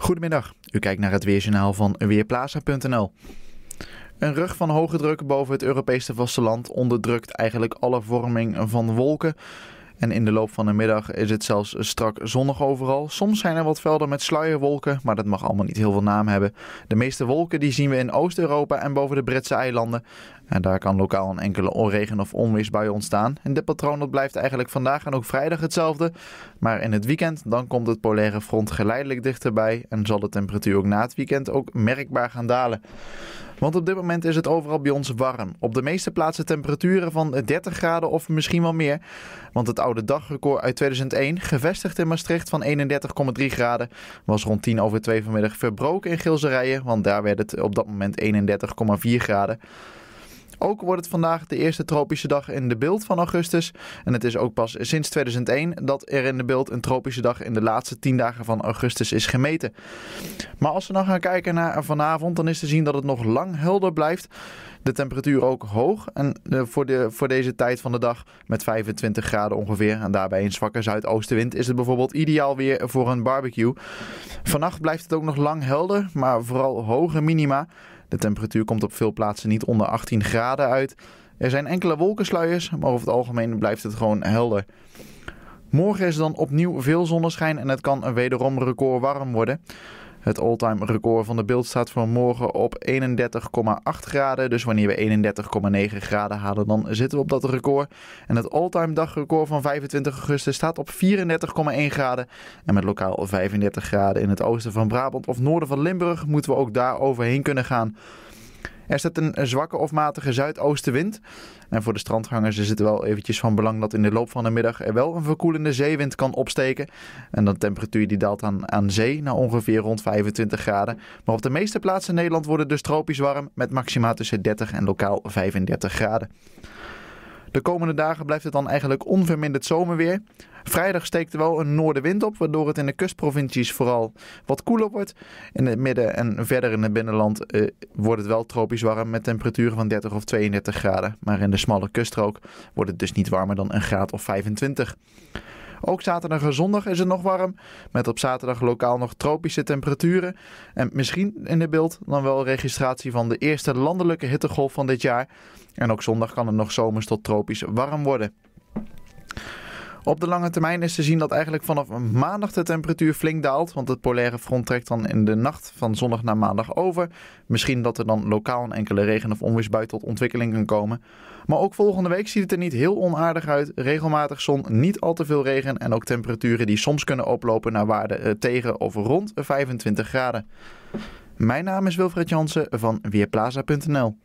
Goedemiddag, u kijkt naar het weerjournaal van Weerplaza.nl. Een rug van hoge druk boven het Europese vasteland onderdrukt eigenlijk alle vorming van wolken, en in de loop van de middag is het zelfs strak zonnig overal. Soms zijn er wat velden met sluierwolken, maar dat mag allemaal niet heel veel naam hebben. De meeste wolken die zien we in Oost-Europa en boven de Britse eilanden. En daar kan lokaal een enkele onregen- of onweersbui ontstaan. En dit patroon dat blijft eigenlijk vandaag en ook vrijdag hetzelfde. Maar in het weekend dan komt het polaire front geleidelijk dichterbij en zal de temperatuur ook na het weekend ook merkbaar gaan dalen. Want op dit moment is het overal bij ons warm. Op de meeste plaatsen temperaturen van 30 graden of misschien wel meer. Want het oude dagrecord uit 2001, gevestigd in Maastricht van 31,3 graden, was rond 10 over 2 vanmiddag verbroken in Gilserijen. Want daar werd het op dat moment 31,4 graden. Ook wordt het vandaag de eerste tropische dag in de beeld van augustus. En het is ook pas sinds 2001 dat er in de beeld een tropische dag in de laatste 10 dagen van augustus is gemeten. Maar als we dan nou gaan kijken naar vanavond, dan is te zien dat het nog lang helder blijft. De temperatuur ook hoog en eh, voor, de, voor deze tijd van de dag met 25 graden ongeveer. En daarbij een zwakke zuidoostenwind is het bijvoorbeeld ideaal weer voor een barbecue. Vannacht blijft het ook nog lang helder, maar vooral hoge minima. De temperatuur komt op veel plaatsen niet onder 18 graden uit. Er zijn enkele wolkensluiers, maar over het algemeen blijft het gewoon helder. Morgen is dan opnieuw veel zonneschijn en het kan wederom record warm worden. Het all-time record van de beeld staat vanmorgen op 31,8 graden. Dus wanneer we 31,9 graden halen, dan zitten we op dat record. En het all-time dagrecord van 25 augustus staat op 34,1 graden. En met lokaal 35 graden in het oosten van Brabant of noorden van Limburg moeten we ook daar overheen kunnen gaan. Er zit een zwakke of matige zuidoostenwind. En voor de strandgangers is het wel eventjes van belang dat in de loop van de middag er wel een verkoelende zeewind kan opsteken. En dat temperatuur die daalt aan, aan zee naar ongeveer rond 25 graden. Maar op de meeste plaatsen in Nederland wordt het dus tropisch warm met maxima tussen 30 en lokaal 35 graden. De komende dagen blijft het dan eigenlijk onverminderd zomerweer. Vrijdag steekt er wel een noordenwind op, waardoor het in de kustprovincies vooral wat koeler wordt. In het midden en verder in het binnenland eh, wordt het wel tropisch warm met temperaturen van 30 of 32 graden. Maar in de smalle kuststrook wordt het dus niet warmer dan een graad of 25. Ook zaterdag en zondag is het nog warm, met op zaterdag lokaal nog tropische temperaturen. En misschien in het beeld dan wel registratie van de eerste landelijke hittegolf van dit jaar. En ook zondag kan het nog zomers tot tropisch warm worden. Op de lange termijn is te zien dat eigenlijk vanaf maandag de temperatuur flink daalt. Want het polaire front trekt dan in de nacht van zondag naar maandag over. Misschien dat er dan lokaal een enkele regen- of onweersbui tot ontwikkeling kan komen. Maar ook volgende week ziet het er niet heel onaardig uit. Regelmatig zon, niet al te veel regen en ook temperaturen die soms kunnen oplopen naar waarden eh, tegen of rond 25 graden. Mijn naam is Wilfred Jansen van Weerplaza.nl.